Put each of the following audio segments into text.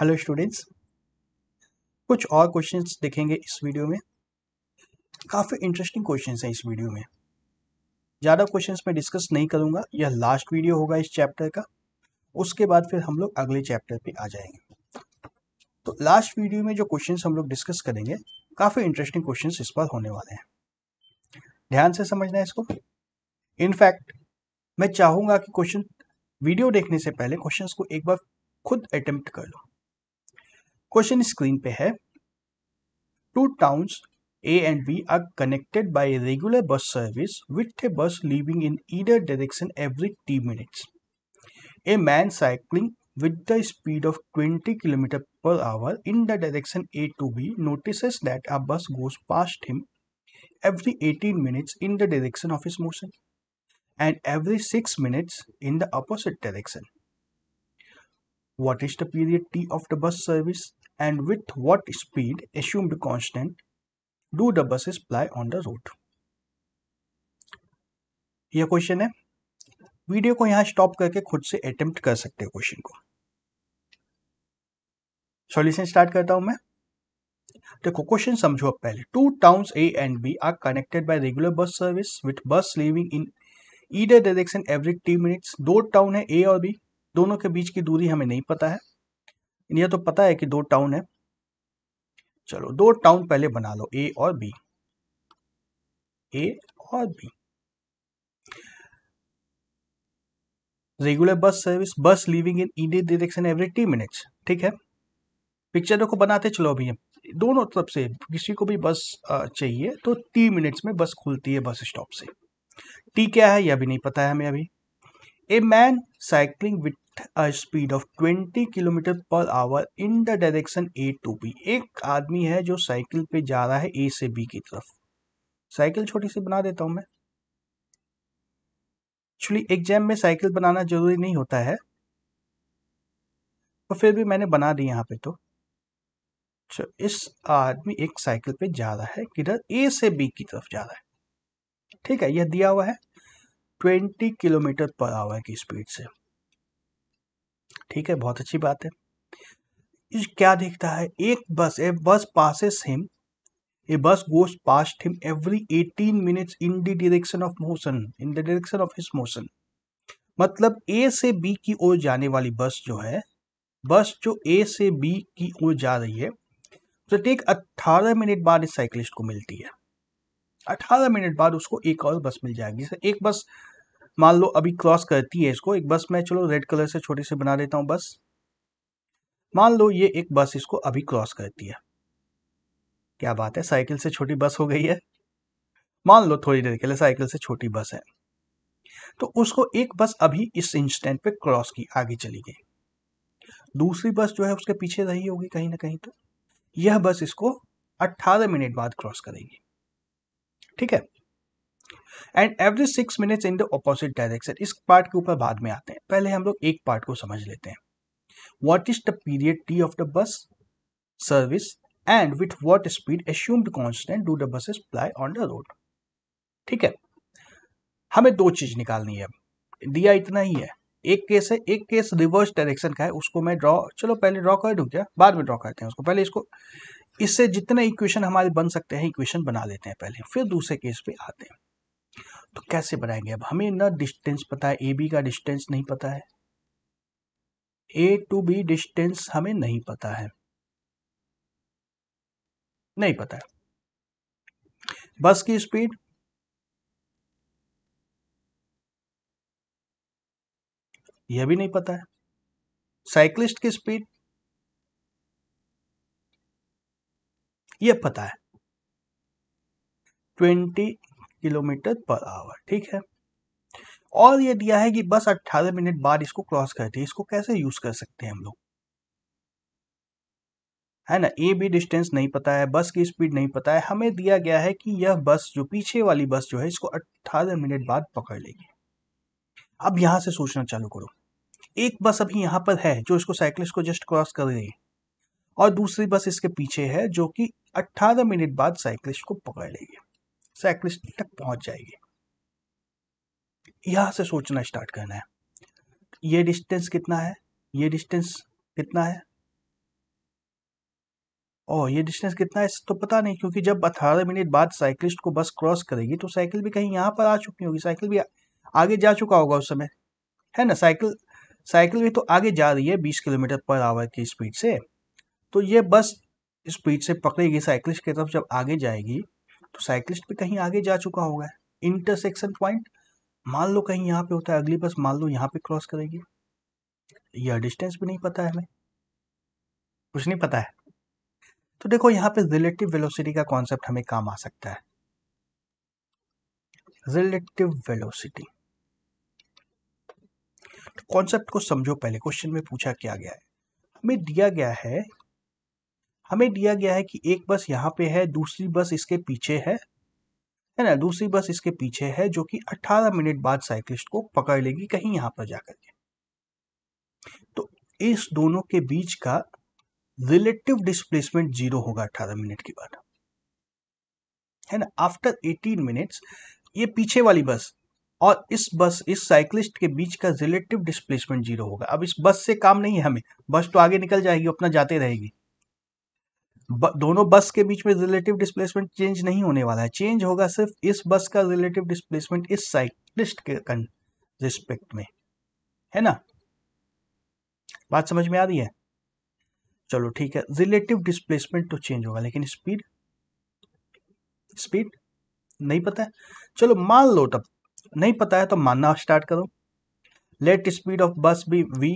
Hello students कुछ और questions देखेंगे इस वीडियो में काफ़ी इंटरेस्टिंग क्वेश्चंस हैं इस वीडियो में ज़्यादा क्वेश्चंस मैं डिस्कस नहीं करूँगा यह लास्ट वीडियो होगा इस चैप्टर का उसके बाद फिर हम लोग अगले चैप्टर पे आ जाएंगे तो लास्ट वीडियो में जो क्वेश्चन हम लोग डिस्कस करेंगे काफ़ी इंटरेस्टिंग क्वेश्चन इस पर होने वाले हैं ध्यान से समझना है इसको इनफैक्ट मैं चाहूँगा कि क्वेश्चन वीडियो देखने से पहले क्वेश्चंस को एक बार खुद अटेम्प्ट कर लो Question is क्वेश्चन स्क्रीन पे Two towns A and B are connected by a regular bus service with a bus leaving in either direction every T minutes. A man cycling with the speed of 20 km per hour in the direction A to B notices that a bus goes past him every 18 minutes in the direction of his motion and every 6 minutes in the opposite direction. What is the period T of the bus service? and with what speed assumed constant do the buses ply on the road? ये question है video को यहाँ stop करके खुद से attempt कर सकते हो क्वेश्चन को सॉल्यूशन स्टार्ट करता हूं मैं देखो क्वेश्चन समझो अब पहले two towns A and B are connected by regular bus service with bus leaving in either direction every T minutes दो टाउन है ए और बी दोनों के बीच की दूरी हमें नहीं पता है इंडिया तो पता है कि दो टाउन है चलो दो टाउन पहले बना लो ए और बी ए और B regular bus service bus leaving in either direction every T minutes ठीक है पिक्चरों को बनाते चलो हम दोनों तरफ से किसी को भी बस चाहिए तो टी मिनट्स में बस खुलती है बस स्टॉप से टी क्या है यह भी नहीं पता है हमें अभी a man cycling with at a speed of twenty kilometre per hour in the direction A to B एक आदमी है जो साइकिल पे जा रहा है ए से बी की तरफ साइकिल छोटी सी बना देता हूँ मैं एक्चुअली एग्जाम में साइकिल बनाना जरूरी नहीं होता है पर तो फिर भी मैंने बना दी यहाँ पे तो चलो इस आदमी एक साइकिल पे जा रहा है किधर ए से बी की तरफ जा रहा है ठीक है यह दिया हुआ है 20 किलोमीटर पर आवर की स्पीड से ठीक है बहुत अच्छी बात है इस क्या दिखता है एक बस ए बस passes him a bus goes past him every eighteen minutes in the direction of motion in the direction of his motion मतलब ए से बी की ओर जाने वाली बस जो है बस जो ए से बी की ओर जा रही है प्रत्येक तो अट्ठारह मिनट बाद इस साइकिलिस्ट को मिलती है अठारह मिनट बाद उसको एक और बस मिल जाएगी जैसे एक बस मान लो अभी क्रॉस करती है इसको एक बस मैं चलो रेड कलर से छोटी से बना देता हूँ बस मान लो ये एक बस इसको अभी क्रॉस करती है क्या बात है साइकिल से छोटी बस हो गई है मान लो थोड़ी देर के लिए साइकिल से छोटी बस है तो उसको एक बस अभी इस इंस्टेंट पे क्रॉस की आगे चली गई दूसरी बस जो है उसके पीछे रही होगी कहीं ना कहीं तो यह बस इसको 18 मिनट बाद क्रॉस करेगी ठीक है and every six minutes in the opposite direction इस पार्ट के ऊपर बाद में आते हैं पहले हम लोग एक पार्ट को समझ लेते हैं what is the period T of the bus service and with what speed assumed constant do the buses ply on the road ठीक है हमें दो चीज निकालनी है दिया इतना ही है एक केस है एक केस रिवर्स डायरेक्शन का है उसको मैं ड्रॉ चलो पहले ड्रॉ कर दूँ क्या बाद में ड्रॉ करते हैं उसको पहले इसको इससे जितने इक्वेशन हमारे बन सकते हैं इक्वेशन बना लेते हैं पहले फिर दूसरे केस पे आते हैं तो कैसे बनाएंगे अब हमें ना डिस्टेंस पता है ए बी का डिस्टेंस नहीं पता है ए टू बी डिस्टेंस हमें नहीं पता है नहीं पता है बस की स्पीड यह भी नहीं पता है साइक्लिस्ट की स्पीड यह पता है ट्वेंटी किलोमीटर पर आवर ठीक है और ये दिया है कि बस 18 मिनट बाद इसको क्रॉस करती है इसको कैसे यूज कर सकते हैं हम लोग है ना ए बी डिस्टेंस नहीं पता है बस की स्पीड नहीं पता है हमें दिया गया है कि यह बस जो पीछे वाली बस जो है इसको 18 मिनट बाद पकड़ लेगी अब यहां से सोचना चालू करो एक बस अभी यहां पर है जो इसको साइकिलिस्ट को जस्ट क्रॉस कर रही है और दूसरी बस इसके पीछे है जो कि अट्ठारह मिनट बाद साइकिलिस्ट को पकड़ लेगी साइक्लिस्ट तक पहुंच जाएगी यहां से सोचना स्टार्ट करना है ये डिस्टेंस कितना है ये डिस्टेंस कितना है और ये डिस्टेंस कितना है तो पता नहीं क्योंकि जब अठारह मिनट बाद साइकिलिस्ट को बस क्रॉस करेगी तो साइकिल भी कहीं यहाँ पर आ चुकी होगी साइकिल भी आगे जा चुका होगा उस समय है ना साइकिल साइकिल भी तो आगे जा रही है बीस किलोमीटर पर आवर की स्पीड से तो ये बस स्पीड से पकड़ेगी साइकिलिस्ट की तरफ जब आगे जाएगी तो साइकिलिस्ट भी कहीं आगे जा चुका होगा इंटरसेक्शन पॉइंट मान लो कहीं यहाँ पे होता है अगली बस मान लो यहाँ पे क्रॉस करेगी यह डिस्टेंस भी नहीं पता है हमें कुछ नहीं पता है तो देखो यहाँ पे रिलेटिव वेलोसिटी का कॉन्सेप्ट हमें काम आ सकता है रिलेटिव वेलोसिटी कॉन्सेप्ट को समझो पहले क्वेश्चन में पूछा क्या गया है हमें दिया गया है हमें दिया गया है कि एक बस यहाँ पे है दूसरी बस इसके पीछे है है ना दूसरी बस इसके पीछे है जो कि 18 मिनट बाद साइकिलिस्ट को पकड़ लेगी कहीं यहाँ पर जाकर के तो इस दोनों के बीच का रिलेटिव डिस्प्लेसमेंट जीरो होगा 18 मिनट के बाद है ना आफ्टर 18 मिनट्स ये पीछे वाली बस और इस बस इस साइकिलिस्ट के बीच का रिलेटिव डिस्प्लेसमेंट जीरो होगा अब इस बस से काम नहीं है हमें बस तो आगे निकल जाएगी अपना जाते रहेगी दोनों बस के बीच में रिलेटिव डिस्प्लेसमेंट चेंज नहीं होने वाला है चेंज होगा सिर्फ इस बस का रिलेटिव डिस्प्लेसमेंट इस साइक्लिस्ट के रिस्पेक्ट में है ना बात समझ में आ रही है चलो ठीक है रिलेटिव डिस्प्लेसमेंट तो चेंज होगा लेकिन स्पीड स्पीड नहीं पता है चलो मान लो तब नहीं पता है तो मानना स्टार्ट करो let speed of bus be V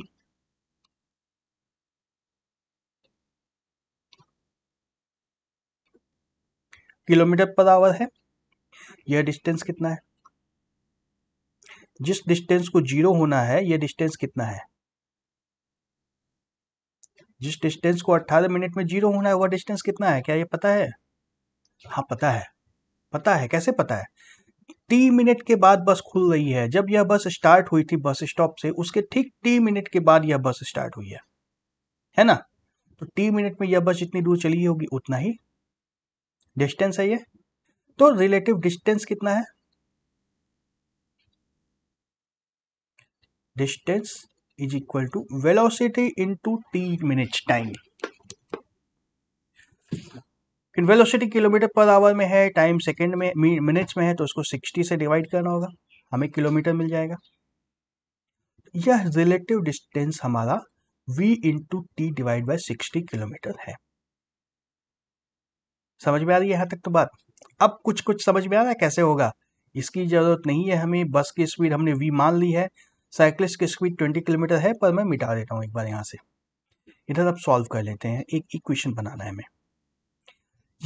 kilometre per hour है यह डिस्टेंस कितना है जिस डिस्टेंस को जीरो होना है यह डिस्टेंस कितना है जिस डिस्टेंस को 18 मिनट में जीरो होना है वह डिस्टेंस कितना है क्या यह पता है हाँ पता है पता है कैसे पता है तीन मिनट के बाद बस खुल रही है जब यह बस स्टार्ट हुई थी बस स्टॉप से उसके ठीक तीन मिनट के बाद यह बस स्टार्ट हुई है है ना तो तीन मिनट में यह बस जितनी दूर चली होगी उतना ही डिस्टेंस है ये तो रिलेटिव डिस्टेंस कितना है distance is equal to velocity into T minutes time velocity kilometre per hour में है टाइम सेकंड में मिनट्स में है तो उसको 60 से डिवाइड करना होगा हमें किलोमीटर मिल जाएगा यह रिलेटिव डिस्टेंस हमारा v into T divide by sixty kilometre है समझ में आ रही है यहाँ तक तो बात अब कुछ कुछ समझ में आ रहा है कैसे होगा इसकी ज़रूरत नहीं है हमें बस की स्पीड हमने वी मान ली है साइकिलिस्ट की स्पीड ट्वेंटी किलोमीटर है पर मैं मिटा देता हूँ एक बार यहाँ से इधर अब सॉल्व कर लेते हैं एक इक्वेशन बनाना है हमें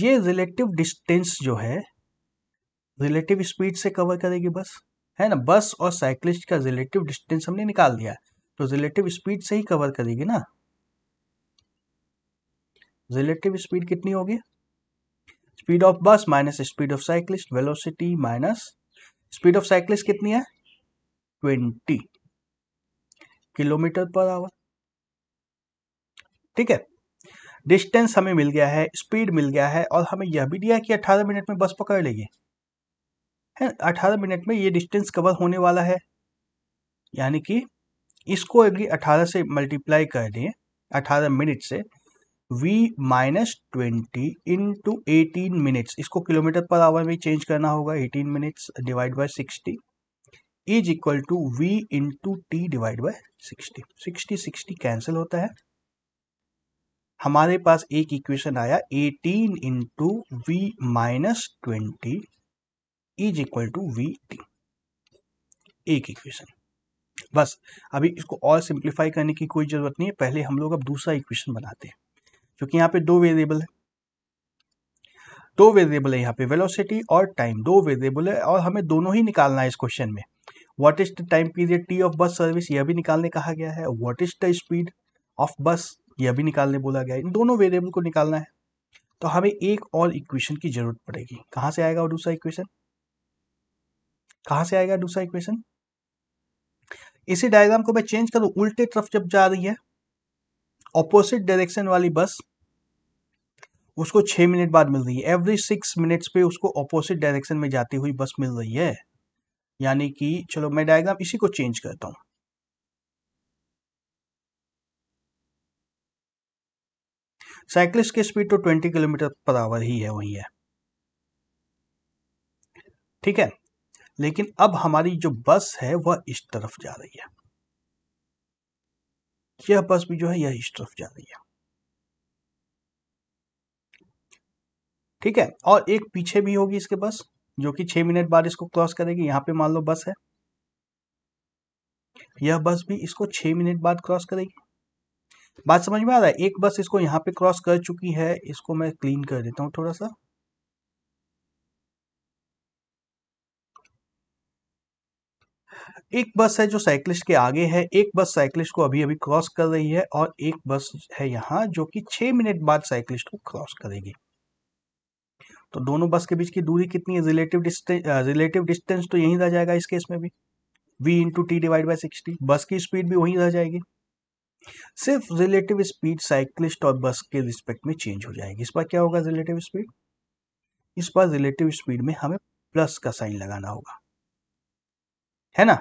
ये रिलेटिव डिस्टेंस जो है रिलेटिव स्पीड से कवर करेगी बस है ना बस और साइकिलिस्ट का रिलेटिव डिस्टेंस हमने निकाल दिया तो रिलेटिव स्पीड से ही कवर करेगी ना रिलेटिव स्पीड कितनी होगी speed of bus minus speed of cyclist velocity minus speed of cyclist कितनी है ट्वेंटी किलोमीटर पर आवर ठीक है डिस्टेंस हमें मिल गया है स्पीड मिल गया है और हमें यह भी दिया कि 18 मिनट में बस पकड़ लेगी है 18 मिनट में ये डिस्टेंस कवर होने वाला है यानी कि इसको अभी 18 से मल्टीप्लाई कर दें 18 मिनट से v minus twenty to eighteen minutes इसको किलोमीटर पर आवर में चेंज करना होगा eighteen minutes divide by sixty is equal to V into T divide by sixty sixty sixty cancel होता है हमारे पास एक इक्वेशन आया eighteen into V minus twenty is equal to V T एक इक्वेशन बस अभी इसको और सिंप्लीफाई करने की कोई ज़रूरत नहीं है पहले हम लोग अब दूसरा इक्वेशन बनाते हैं क्योंकि यहाँ पे दो वेरिएबल है दो वेरिएबल है यहाँ पे वेलोसिटी और टाइम दो वेरिएबल है और हमें दोनों ही निकालना है इस क्वेश्चन में what is the time period T of bus service यह भी निकालने कहा गया है what is the speed of bus यह भी निकालने बोला गया है इन दोनों वेरिएबल को निकालना है तो हमें एक और इक्वेशन की जरूरत पड़ेगी कहाँ से आएगा दूसरा इक्वेशन कहाँ से आएगा दूसरा इक्वेशन इसी डायग्राम को मैं चेंज करूँ उल्टे तरफ जब जा रही है ऑपोजिट डायरेक्शन वाली बस उसको छः मिनट बाद मिल रही है एवरी सिक्स मिनट्स पे उसको ऑपोजिट डायरेक्शन में जाती हुई बस मिल रही है यानी कि चलो मैं डायग्राम इसी को चेंज करता हूँ साइक्लिस्ट की स्पीड तो 20 किलोमीटर पर आवर ही है वही है ठीक है लेकिन अब हमारी जो बस है वह इस तरफ जा रही है यह बस भी जो है यह इस तरफ जा रही है ठीक है और एक पीछे भी होगी इसके बस जो कि छह मिनट बाद इसको क्रॉस करेगी यहां पे मान लो बस है यह बस भी इसको छह मिनट बाद क्रॉस करेगी बात समझ में आ रहा है एक बस इसको यहां पे क्रॉस कर चुकी है इसको मैं क्लीन कर देता हूं थोड़ा सा एक बस है जो साइकिलिस्ट के आगे है एक बस साइकिलिस्ट को अभी अभी क्रॉस कर रही है और एक बस है यहां जो कि छह मिनट बाद साइकिलिस्ट को क्रॉस करेगी तो दोनों बस के बीच की दूरी कितनी है रिलेटिव डिस्टेंस रिलेटिव डिस्टेंस तो यहीं रह जाएगा इस केस में भी v into T divide by sixty bus की स्पीड भी वहीं रह जाएगी सिर्फ रिलेटिव स्पीड साइक्लिस्ट और बस के रिस्पेक्ट में चेंज हो जाएगी इस बार क्या होगा रिलेटिव स्पीड इस बार रिलेटिव स्पीड में हमें प्लस का साइन लगाना होगा है ना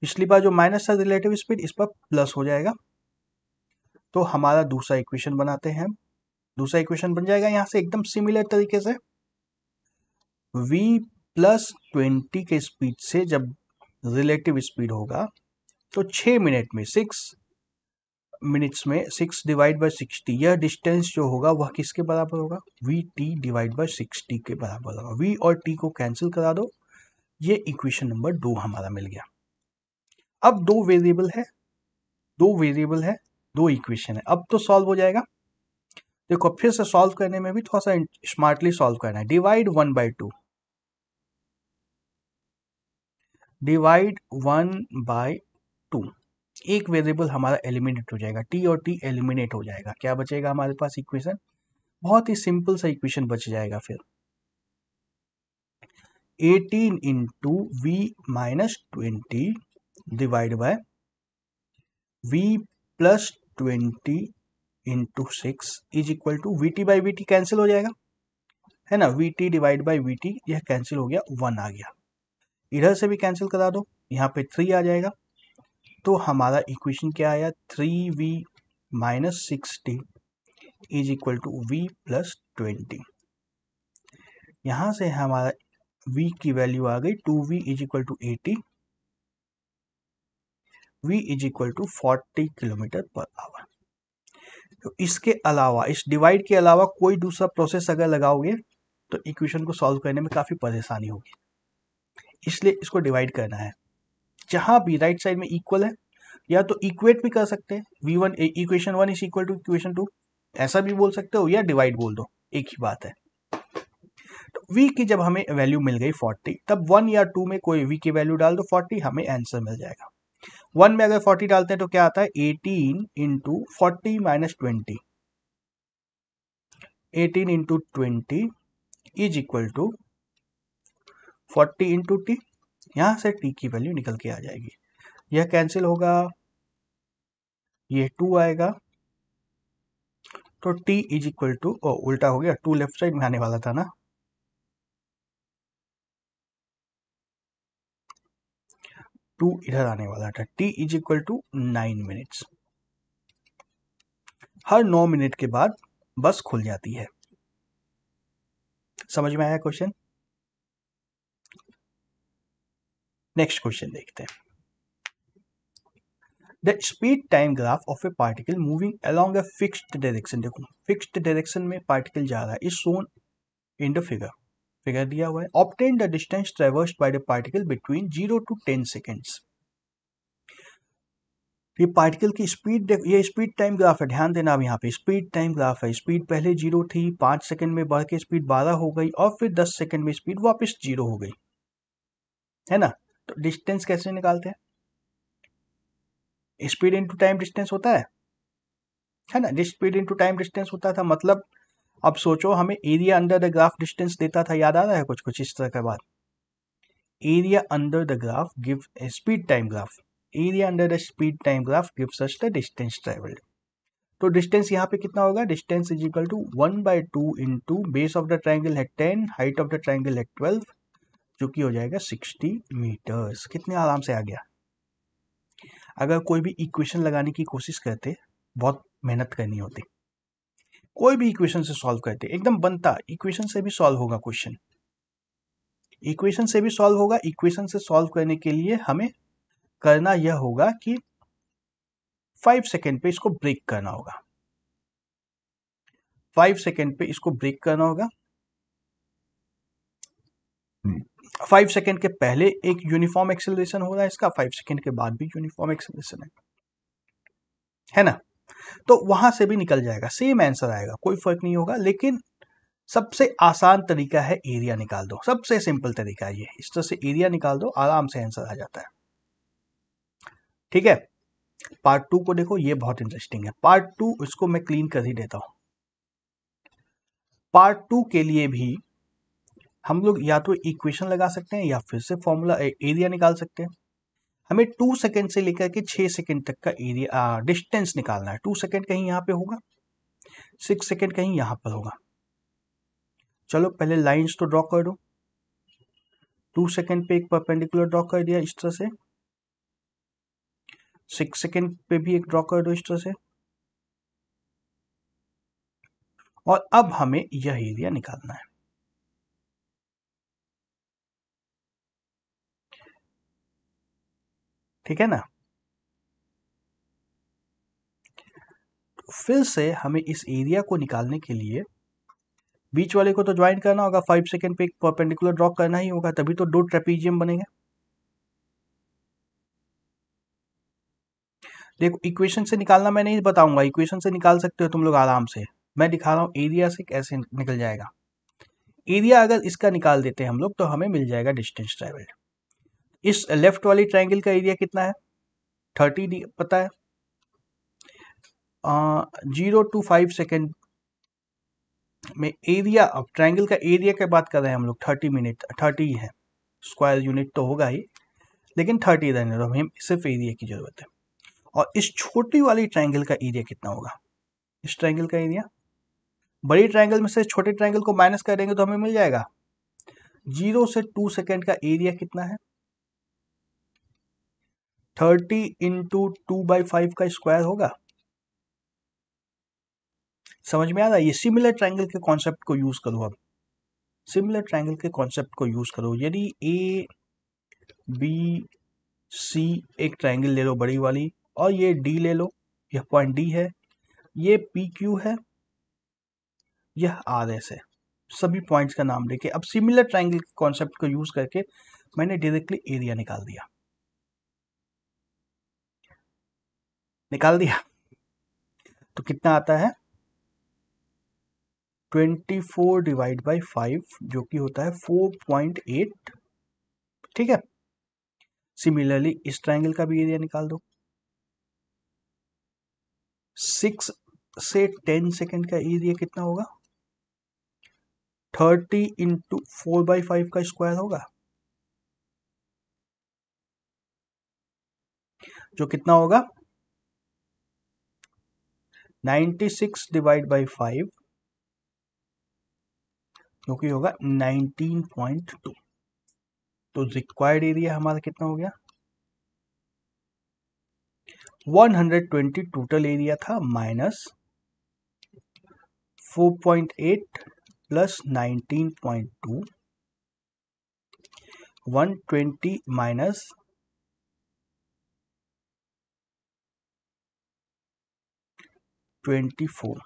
पिछली बार जो माइनस था रिलेटिव स्पीड इस पर प्लस हो जाएगा तो हमारा दूसरा इक्वेशन बनाते हैं हम दूसरा इक्वेशन बन जाएगा यहां से एकदम सिमिलर तरीके से v प्लस ट्वेंटी के स्पीड से जब रिलेटिव स्पीड होगा तो छ मिनट में सिक्स मिनट्स में सिक्स डिवाइड बाय सिक्सटी यह डिस्टेंस जो होगा वह किसके बराबर होगा V T divide by sixty के बराबर होगा वी और टी को कैंसिल करा दो ये इक्वेशन नंबर दो हमारा मिल गया अब दो वेरिएबल है दो वेरिएबल है दो इक्वेशन है अब तो सॉल्व हो जाएगा देखो फिर से सॉल्व करने में भी थोड़ा सा स्मार्टली सॉल्व करना है divide one by two divide one by two एक वेरिएबल हमारा एलिमिनेट हो जाएगा टी और टी एलिमिनेट हो जाएगा क्या बचेगा हमारे पास इक्वेशन बहुत ही सिंपल सा इक्वेशन बच जाएगा फिर 18 into V minus twenty divide by V plus twenty into six is equal to V T by V T cancel हो जाएगा है ना V T divide by V T यह कैंसिल हो गया वन आ गया इधर से भी कैंसिल करा दो यहाँ पे थ्री आ जाएगा तो हमारा इक्वेशन क्या आया three V minus six T is equal to V plus twenty यहाँ से हमारा v की वैल्यू आ गई two V is equal to eighty V is equal to forty kilometre per hour तो इसके अलावा इस डिवाइड के अलावा कोई दूसरा प्रोसेस अगर लगाओगे तो इक्वेशन को सॉल्व करने में काफ़ी परेशानी होगी इसलिए इसको डिवाइड करना है जहाँ भी राइट साइड में इक्वल है या तो इक्वेट भी कर सकते हैं V one equation one is equal to equation two ऐसा भी बोल सकते हो या डिवाइड बोल दो एक ही बात है तो वी की जब हमें वैल्यू मिल गई फोर्टी तब वन या टू में कोई वी की वैल्यू डाल दो फोर्टी हमें आंसर मिल जाएगा वन में अगर फोर्टी डालते हैं तो क्या आता है eighteen into forty minus twenty eighteen into twenty is equal to forty into T यहां से टी की वैल्यू निकल के आ जाएगी यह कैंसिल होगा ये टू आएगा तो टी इज इक्वल टू ओ उल्टा हो गया टू लेफ्ट साइड में आने वाला था ना टू इधर आने वाला था T is equal to nine minutes हर नौ मिनट के बाद बस खुल जाती है समझ में आया क्वेश्चन नेक्स्ट क्वेश्चन देखते हैं the speed time graph of a particle moving along a fixed direction देखो फिक्स्ड डायरेक्शन में पार्टिकल जा रहा है is shown in the figure figure दिया हुआ है obtain the distance traverse by the particle between zero to ten seconds ये particle की स्पीड ये स्पीड टाइम ग्राफ है ध्यान देना आप यहाँ पे स्पीड टाइम ग्राफ है स्पीड पहले जीरो थी पांच सेकंड में बढ़ के स्पीड बारह हो गई और फिर दस सेकंड में स्पीड वापस जीरो हो गई है ना तो डिस्टेंस कैसे निकालते हैं स्पीड इनटू टाइम डिस्टेंस होता है है ना स्पीड इनटू टाइम डिस्टेंस होता था मतलब अब सोचो हमें area under the graph distance देता था याद आ रहा है कुछ कुछ इस तरह के बाद area under the graph give a speed time graph area under the speed time graph give such the distance travelled तो डिस्टेंस यहाँ पे कितना होगा distance is equal to one by two into base of the triangle है ten height of the triangle है twelve जो कि हो जाएगा सिक्सटी मीटर्स कितने आराम से आ गया अगर कोई भी इक्वेशन लगाने की कोशिश करते बहुत मेहनत करनी होती कोई भी इक्वेशन से सॉल्व करते एकदम बनता इक्वेशन से भी सॉल्व होगा क्वेश्चन इक्वेशन से भी सॉल्व होगा इक्वेशन से सॉल्व करने के लिए हमें करना यह होगा कि फाइव सेकेंड पे इसको ब्रेक करना होगा फाइव सेकेंड पे इसको ब्रेक करना होगा फाइव सेकेंड के पहले एक यूनिफॉर्म एक्सेलरेशन हो रहा है इसका फाइव सेकेंड के बाद भी यूनिफॉर्म एक्सेलरेशन है है ना तो वहां से भी निकल जाएगा सेम आंसर आएगा कोई फर्क नहीं होगा लेकिन सबसे आसान तरीका है एरिया निकाल दो सबसे सिंपल तरीका ये इस तरह से एरिया निकाल दो आराम से आंसर आ जाता है ठीक है पार्ट टू को देखो ये बहुत इंटरेस्टिंग है पार्ट टू इसको मैं क्लीन कर ही देता हूं पार्ट टू के लिए भी हम लोग या तो इक्वेशन लगा सकते हैं या फिर से फॉर्मूला एरिया निकाल सकते हैं हमें टू सेकेंड से लेकर के छः सेकेंड तक का एरिया डिस्टेंस निकालना है टू सेकेंड कहीं यहाँ पे होगा सिक्स सेकेंड कहीं यहाँ पर होगा चलो पहले लाइंस तो ड्रॉ कर दो टू सेकेंड पे एक परपेंडिकुलर ड्रॉ कर दिया इस तरह से सिक्स सेकेंड पे भी एक ड्रॉ कर दो इस तरह से और अब हमें यह एरिया निकालना है ठीक है ना फिर से हमें इस एरिया को निकालने के लिए बीच वाले को तो ज्वाइन करना होगा फाइव सेकेंड पे एक परपेंडिकुलर ड्रॉप करना ही होगा तभी तो दो ट्रेपीजियम बनेंगे देखो इक्वेशन से निकालना मैं नहीं बताऊंगा इक्वेशन से निकाल सकते हो तुम लोग आराम से मैं दिखा रहा हूँ एरिया से कैसे निकल जाएगा एरिया अगर इसका निकाल देते हैं हम लोग तो हमें मिल जाएगा डिस्टेंस ट्रेवल्ड इस लेफ्ट वाली ट्राइंगल का एरिया कितना है थर्टी डी पता है जीरो टू फाइव सेकेंड में एरिया अब ट्राइंगल का एरिया की बात कर रहे हैं हम लोग थर्टी मिनट थर्टी है स्क्वायर यूनिट तो होगा ही लेकिन थर्टी रहने दो हमें सिर्फ एरिया की ज़रूरत है और इस छोटी वाली ट्राइंगल का एरिया कितना होगा इस ट्राइंगल का एरिया बड़ी ट्राइंगल में से छोटे ट्राइंगल को माइनस करेंगे तो हमें मिल जाएगा जीरो से टू सेकेंड का एरिया कितना है thirty into two by five का स्क्वायर होगा समझ में आ रहा है ये सिमिलर ट्रायंगल के कॉन्सेप्ट को यूज करो अब सिमिलर ट्रायंगल के कॉन्सेप्ट को यूज करो यदि ए बी सी एक ट्रायंगल ले लो बड़ी वाली और ये डी ले लो यह पॉइंट डी है ये पी क्यू है यह आर एस है सभी पॉइंट्स का नाम लेके अब सिमिलर ट्रायंगल के कॉन्सेप्ट को यूज करके मैंने डायरेक्टली एरिया निकाल दिया निकाल दिया तो कितना आता है 24 डिवाइड बाई फाइव जो कि होता है 4.8 ठीक है सिमिलरली इस ट्राइंगल का भी एरिया निकाल दो सिक्स से टेन सेकेंड का एरिया कितना होगा thirty into four by five का स्क्वायर होगा जो कितना होगा ninety six divide by five जो कि होगा नाइनटीन पॉइंट टू तो रिक्वायर्ड एरिया हमारा कितना हो गया one hundred twenty total area था minus four point eight plus nineteen point two one twenty minus 120 twenty four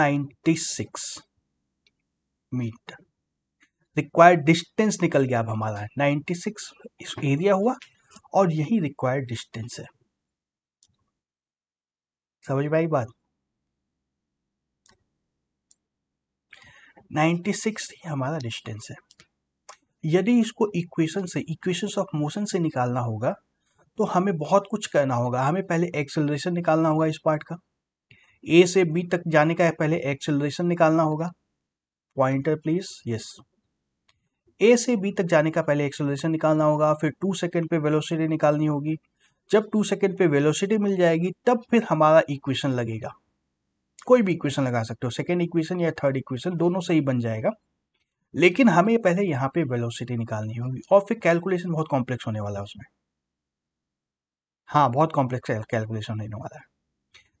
ninety six metre required distance निकल गया अब हमारा 96 इस एरिया हुआ और यही रिक्वायर्ड डिस्टेंस है समझ भाई बात 96 ही हमारा डिस्टेंस है यदि इसको इक्वेशन से इक्वेशंस ऑफ मोशन से निकालना होगा तो हमें बहुत कुछ करना होगा हमें पहले एक्सेलरेशन निकालना होगा इस पार्ट का ए से बी तक जाने का पहले एक्सेलरेशन निकालना होगा पॉइंटर प्लीज यस ए से बी तक जाने का पहले एक्सेलरेशन निकालना होगा फिर टू सेकेंड पे वेलोसिटी निकालनी होगी जब टू सेकेंड पे वेलोसिटी मिल जाएगी तब फिर हमारा इक्वेशन लगेगा कोई भी इक्वेशन लगा सकते हो सेकेंड इक्वेशन या थर्ड इक्वेशन दोनों से ही बन जाएगा लेकिन हमें पहले यहाँ पे वेलोसिटी निकालनी होगी और फिर कैलकुलेशन बहुत कॉम्प्लेक्स होने वाला है उसमें हाँ बहुत कॉम्प्लेक्स कैलकुलेशन होने वाला है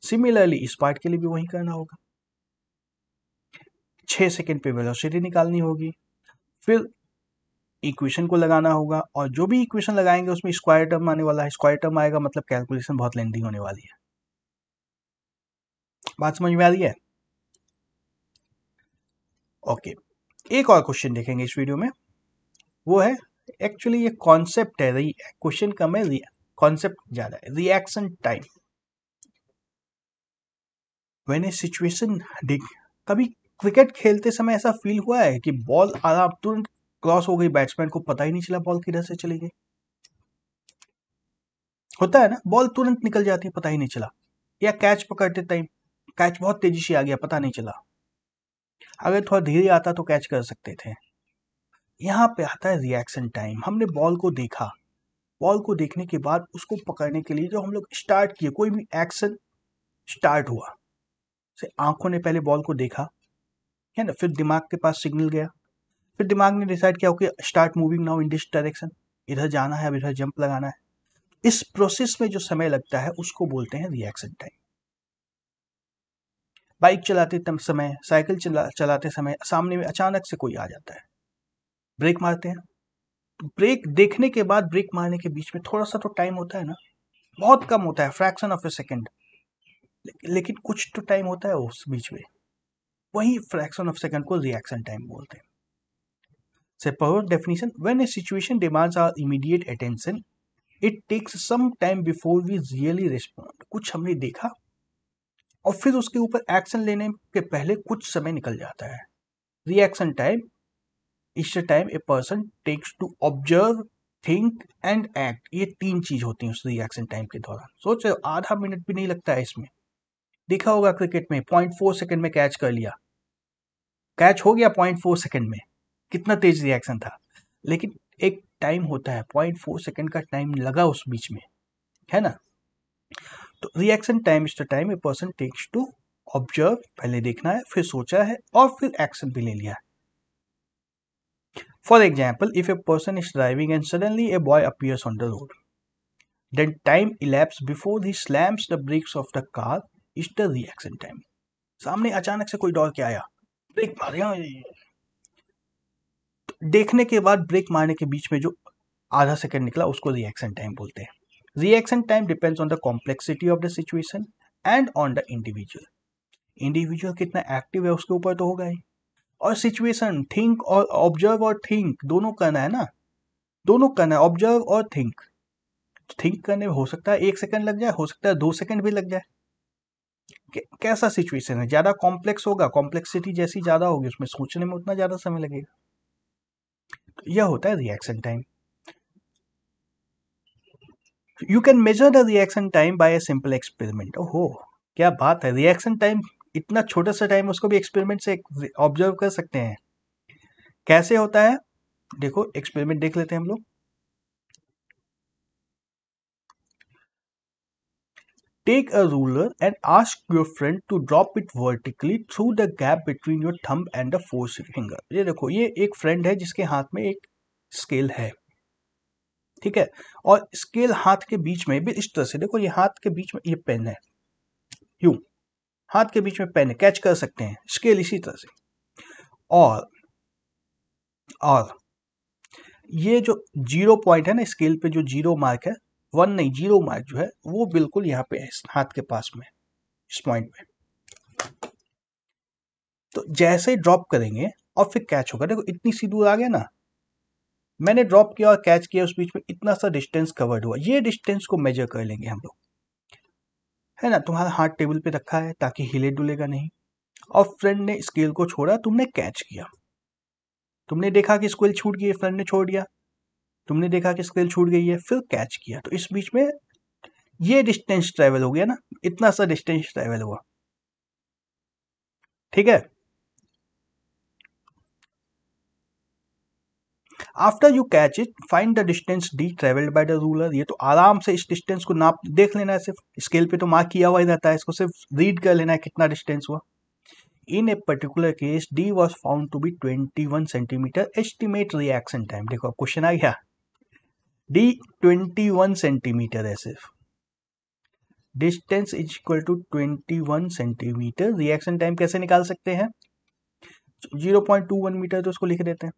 सिमिलरली इस पार्ट के लिए भी वही करना होगा छः सेकेंड पे वेलोसिटी निकालनी होगी फिर इक्वेशन को लगाना होगा और जो भी इक्वेशन लगाएंगे उसमें स्क्वायर टर्म आने वाला है स्क्वायर टर्म आएगा मतलब कैलकुलेशन बहुत लेंदी होने वाली है बात समझ में आ रही है ओके एक और क्वेश्चन देखेंगे इस वीडियो में वो है एक्चुअली ये कॉन्सेप्ट है रही क्वेश्चन का मैं कॉन्सेप्ट ज्यादा है reaction time when a situation कभी क्रिकेट खेलते समय ऐसा फील हुआ है कि बॉल आराम तुरंत क्रॉस हो गई बैट्समैन को पता ही नहीं चला बॉल किधर से चली गई होता है ना बॉल तुरंत निकल जाती है पता ही नहीं चला या कैच पकड़ते टाइम कैच बहुत तेजी से आ गया पता नहीं चला अगर थोड़ा धीरे आता तो कैच कर सकते थे यहां पे आता है रिएक्शन टाइम हमने बॉल को देखा बॉल को देखने के बाद उसको पकड़ने के लिए जो हम लोग स्टार्ट किए कोई भी एक्शन स्टार्ट हुआ से आंखों ने पहले बॉल को देखा है ना फिर दिमाग के पास सिग्नल गया फिर दिमाग ने डिसाइड किया okay start moving now in this direction इधर जाना है अब इधर जंप लगाना है इस प्रोसेस में जो समय लगता है उसको बोलते हैं रिएक्शन टाइम बाइक चलाते समय साइकिल चला, चलाते समय सामने में अचानक से कोई आ जाता है ब्रेक मारते हैं ब्रेक देखने के बाद ब्रेक मारने के बीच में थोड़ा सा तो टाइम होता है ना बहुत कम होता है फ्रैक्शन ऑफ ए सेकेंड लेकिन कुछ तो टाइम होता है उस बीच में वही फ्रैक्शन ऑफ सेकेंड को रिएक्शन टाइम बोलते हैं से पर definition when a situation demands our immediate attention it takes some time before we really respond कुछ हमने देखा और फिर उसके ऊपर एक्शन लेने के पहले कुछ समय निकल जाता है रिएक्शन टाइम इस time a person takes to observe think and act ये तीन चीज होती है उस रिएक्शन टाइम के दौरान सोच आधा मिनट भी नहीं लगता है इसमें देखा होगा क्रिकेट में पॉइंट फोर सेकेंड में कैच कर लिया कैच हो गया पॉइंट फोर सेकेंड में कितना तेज रिएक्शन था लेकिन एक टाइम होता है पॉइंट फोर सेकेंड का टाइम लगा उस बीच में है ना तो reaction time is the time a person takes to observe पहले देखना है फिर सोचा है और फिर एक्शन भी ले लिया है For example, if a person is driving and suddenly a boy appears on the road, then time elapsed before he slams the brakes of the car is the reaction time. सामने अचानक से कोई दौड़ के आया ब्रेक मार हाँ देखने के बाद ब्रेक मारने के बीच में जो आधा सेकंड निकला उसको रिएक्शन टाइम बोलते हैं reaction time depends on the complexity of the situation and on the individual individual कितना एक्टिव है उसके ऊपर तो होगा ही और सिचुएशन थिंक और ऑब्जर्व और थिंक दोनों करना है ना दोनों करना है ऑब्जर्व और थिंक थिंक करने में हो सकता है एक सेकंड लग जाए हो सकता है दो सेकंड भी लग जाए कैसा सिचुएशन है ज़्यादा कॉम्प्लेक्स होगा कॉम्प्लेक्सिटी जैसी ज़्यादा होगी उसमें सोचने में उतना ज़्यादा समय लगेगा तो यह होता है reaction time you can measure the reaction time by simple experiment ओहो क्या बात है रिएक्शन टाइम इतना छोटा सा टाइम उसको भी एक्सपेरिमेंट से ऑब्जर्व कर सकते हैं कैसे होता है देखो एक्सपेरिमेंट देख लेते हैं हम लोग a ruler and ask your friend to drop it vertically through the gap between your thumb and the the finger ये देखो ये एक फ्रेंड है जिसके हाथ में एक स्केल है ठीक है और स्केल हाथ के बीच में भी इस तरह से देखो ये हाथ के बीच में ये पेन है यूं हाथ के बीच में पेन कैच कर सकते हैं स्केल इसी तरह से और और ये जो जीरो पॉइंट है ना स्केल पे जो जीरो मार्क है वन नहीं जीरो मार्क जो है वो बिल्कुल यहाँ पे है हाथ के पास में इस पॉइंट में तो जैसे ही ड्रॉप करेंगे और फिर कैच होगा देखो इतनी सी दूर आ गया ना मैंने ड्रॉप किया और कैच किया उस बीच में इतना सा डिस्टेंस कवर्ड हुआ ये डिस्टेंस को मेजर कर लेंगे हम लोग है ना तुम्हारा हाथ टेबल पे रखा है ताकि हिले डुलेगा नहीं और फ्रेंड ने स्केल को छोड़ा तुमने कैच किया तुमने देखा कि स्केल छूट गई है फ्रेंड ने छोड़ दिया तुमने देखा कि स्केल छूट गई है फिर कैच किया तो इस बीच में ये डिस्टेंस ट्रैवल हो गया ना इतना सा डिस्टेंस ट्रैवल हुआ ठीक है after you catch it find the distance D travelled by the ruler ये तो आराम से इस डिस्टेंस को नाप देख लेना है सिर्फ स्केल पे तो मार्क किया हुआ ही रहता है इसको सिर्फ रीड कर लेना है कितना डिस्टेंस हुआ in a particular case d was found to be twenty one centimeter estimate reaction time देखो अब क्वेश्चन आ गया डी ट्वेंटी वन सेंटीमीटर है सिर्फ distance is equal to twenty one centimeter reaction time कैसे निकाल सकते हैं zero point two one meter तो उसको लिख देते हैं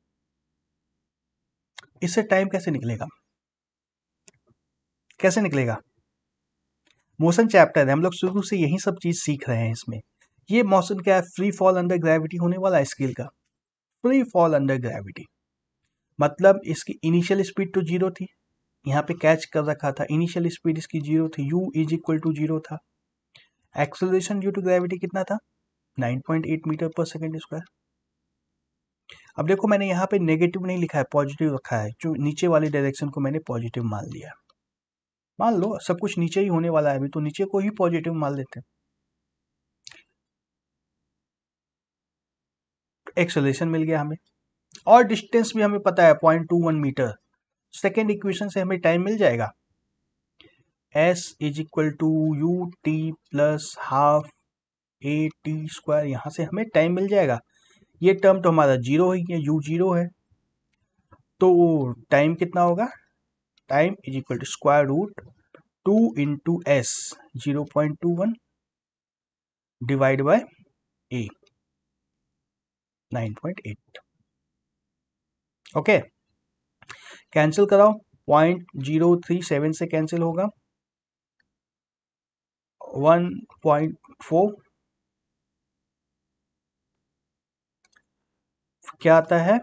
इससे टाइम कैसे निकलेगा कैसे निकलेगा मोशन चैप्टर है हम लोग शुरू से यही सब चीज़ सीख रहे हैं इसमें ये मोशन क्या है फ्री फॉल अंडर ग्रेविटी होने वाला है स्केल का फ्री फॉल अंडर ग्रेविटी मतलब इसकी इनिशियल स्पीड तो जीरो थी यहाँ पे कैच कर रखा था इनिशियल स्पीड इसकी जीरो थी u is equal to zero था एक्सेलरेशन ड्यू टू ग्रेविटी कितना था nine point eight meter per second square अब देखो मैंने यहाँ पे नेगेटिव नहीं लिखा है पॉजिटिव रखा है जो नीचे वाले डायरेक्शन को मैंने पॉजिटिव मान लिया मान लो सब कुछ नीचे ही होने वाला है अभी तो नीचे को ही पॉजिटिव मान लेते हैं एक मिल गया हमें और डिस्टेंस भी हमें पता है point two one meter second equation से हमें टाइम मिल जाएगा s is equal to u t plus half a t square यहां से हमें टाइम मिल जाएगा ये टर्म तो हमारा जीरो है ये यू जीरो है तो टाइम कितना होगा time is equal to square root two into s zero point two one divide by a nine point eight okay cancel कराओ पॉइंट जीरो थ्री सेवन से कैंसिल होगा वन पॉइंट फोर तो क्या आता है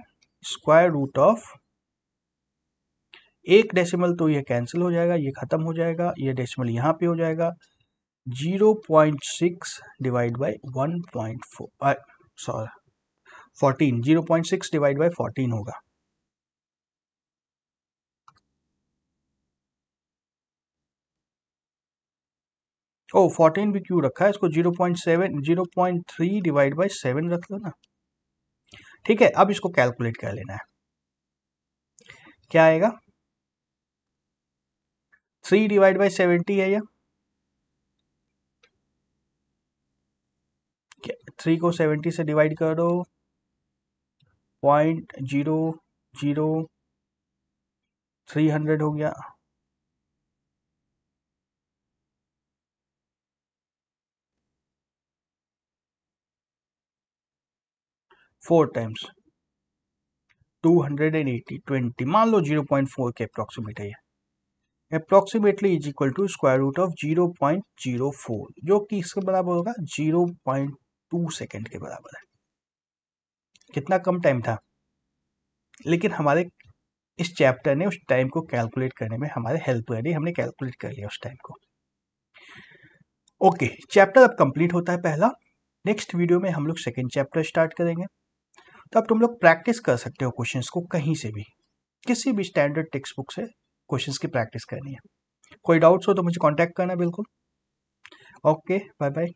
स्क्वायर रूट ऑफ एक decimal तो ये कैंसिल हो जाएगा ये ख़त्म हो जाएगा ये डेसिमल यहां पे हो जाएगा zero point six divide by one point four sorry fourteen zero point six divide by fourteen होगा ओ फोर्टीन भी क्यों रखा है इसको zero point seven zero point three divide by seven रख लो ना ठीक है अब इसको कैलकुलेट कर लेना है क्या आएगा थ्री डिवाइड बाई सेवेंटी है यह थ्री को सेवेंटी से डिवाइड करो point zero zero three hundred हो गया फोर टाइम्स 280 20 मान लो 0.4 के अप्रोक्सीमेट है approximately is equal to square root of 0.04 जो कि इसके बराबर होगा 0.2 सेकंड के बराबर है कितना कम टाइम था लेकिन हमारे इस चैप्टर ने उस टाइम को कैलकुलेट करने में हमारे हेल्प कर दी हमने कैलकुलेट कर लिया उस टाइम को ओके चैप्टर अब कंप्लीट होता है पहला नेक्स्ट वीडियो में हम लोग सेकेंड चैप्टर स्टार्ट करेंगे तो आप तुम लोग प्रैक्टिस कर सकते हो क्वेश्चंस को कहीं से भी किसी भी स्टैंडर्ड टेक्स्ट बुक से क्वेश्चंस की प्रैक्टिस करनी है कोई डाउट्स हो तो मुझे कांटेक्ट करना बिल्कुल ओके बाय बाय